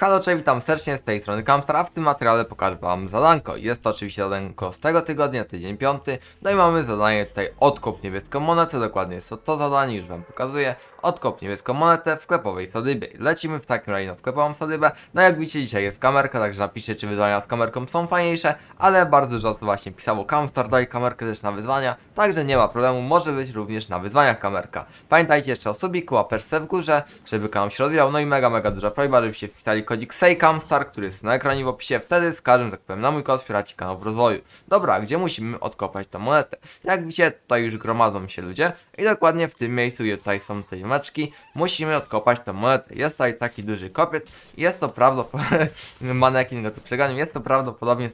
Halo, cześć, witam serdecznie z tej strony Gamstar, a w tym materiale pokażę wam zadanko. Jest to oczywiście zadanko z tego tygodnia, tydzień piąty. No i mamy zadanie tutaj odkup niebieską monetę, dokładnie jest to to zadanie, już wam pokazuję. Odkup niebieską monetę w sklepowej sadybie. Lecimy w takim razie na sklepową sadybę. No jak widzicie dzisiaj jest kamerka, także napiszcie czy wyzwania z kamerką są fajniejsze, ale bardzo osób właśnie pisało Kamstar daj kamerkę też na wyzwania, także nie ma problemu, może być również na wyzwaniach kamerka. Pamiętajcie jeszcze o subiku, a w górze, żeby kanał się rozwijał, no i mega, mega duża prośba, żebyście wpisali kodik SEIKAMSTAR, który jest na ekranie w opisie. Wtedy z każdym tak powiem, na mój kod wspieracie kanał w rozwoju. Dobra, gdzie musimy odkopać tę monetę? Jak widzicie, tutaj już gromadzą się ludzie i dokładnie w tym miejscu, gdzie tutaj są te maczki, musimy odkopać tę monetę. Jest tutaj taki duży kopiec jest to prawdopodobnie, manekin go tu przeganił, jest to prawdopodobnie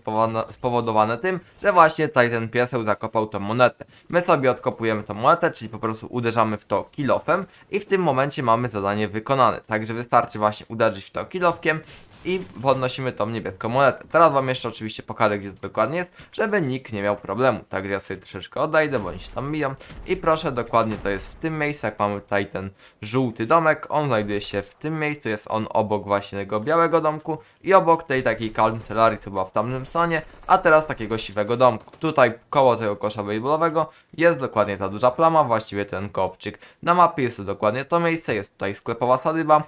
spowodowane tym, że właśnie tutaj ten pieseł zakopał tę monetę. My sobie odkopujemy tę monetę, czyli po prostu uderzamy w to kilofem i w tym momencie mamy zadanie wykonane. Także wystarczy właśnie uderzyć w to kilof środkiem i podnosimy tą niebieską monetę. Teraz wam jeszcze oczywiście pokażę, gdzie to dokładnie jest, żeby nikt nie miał problemu. Także ja sobie troszeczkę odejdę, bo oni się tam biją. I proszę, dokładnie to jest w tym miejscu, jak mamy tutaj ten żółty domek, on znajduje się w tym miejscu, jest on obok właśnie tego białego domku i obok tej takiej kancelarii, co była w tamtym sonie, a teraz takiego siwego domku. Tutaj koło tego kosza baseballowego jest dokładnie ta duża plama, właściwie ten kopczyk. Na mapie jest to dokładnie to miejsce, jest tutaj sklepowa sadyba,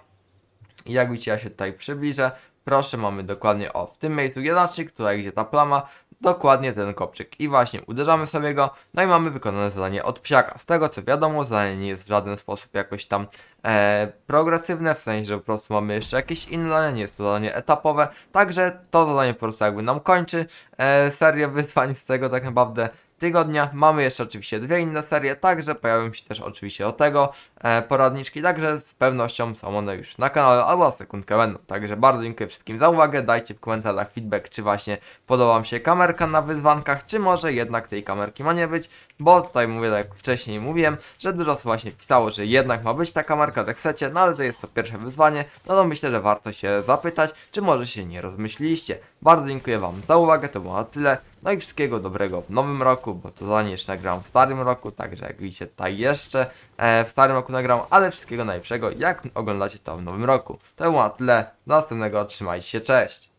jak widzicie, ja się tutaj przybliżę. Proszę, mamy dokładnie o w tym miejscu jedacznik, tutaj gdzie ta plama, dokładnie ten kopczyk. I właśnie uderzamy sobie go, no i mamy wykonane zadanie od psiaka. Z tego co wiadomo, zadanie nie jest w żaden sposób jakoś tam e, progresywne, w sensie, że po prostu mamy jeszcze jakieś inne zadanie, nie jest to zadanie etapowe. Także to zadanie po prostu jakby nam kończy e, serię wyzwań z tego tak naprawdę tygodnia. Mamy jeszcze oczywiście dwie inne serie, także pojawią się też oczywiście o tego e, poradniczki, także z pewnością są one już na kanale albo sekundkę będą. Także bardzo dziękuję wszystkim za uwagę, dajcie w komentarzach feedback, czy właśnie podoba Wam się kamerka na wyzwankach, czy może jednak tej kamerki ma nie być. Bo tutaj mówię, tak jak wcześniej mówiłem, że dużo osób właśnie pisało, że jednak ma być taka marka w Execie, no ale że jest to pierwsze wyzwanie, no to myślę, że warto się zapytać, czy może się nie rozmyśliliście. Bardzo dziękuję Wam za uwagę, to było na tyle. No i wszystkiego dobrego w nowym roku, bo to zanim jeszcze nagram w starym roku, także jak widzicie tutaj jeszcze e, w starym roku nagram, ale wszystkiego najlepszego, jak oglądacie to w nowym roku. To było na tyle, do następnego, trzymajcie się, cześć!